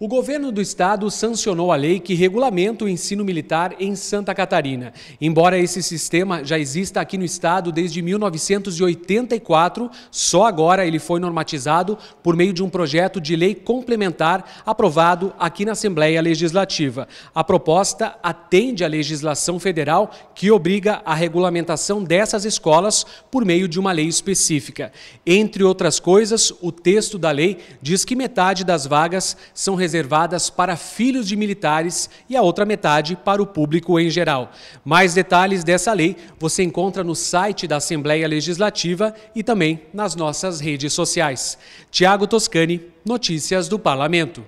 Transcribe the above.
O governo do estado sancionou a lei que regulamenta o ensino militar em Santa Catarina. Embora esse sistema já exista aqui no estado desde 1984, só agora ele foi normatizado por meio de um projeto de lei complementar aprovado aqui na Assembleia Legislativa. A proposta atende à legislação federal que obriga a regulamentação dessas escolas por meio de uma lei específica. Entre outras coisas, o texto da lei diz que metade das vagas são reservadas reservadas para filhos de militares e a outra metade para o público em geral. Mais detalhes dessa lei você encontra no site da Assembleia Legislativa e também nas nossas redes sociais. Tiago Toscani, Notícias do Parlamento.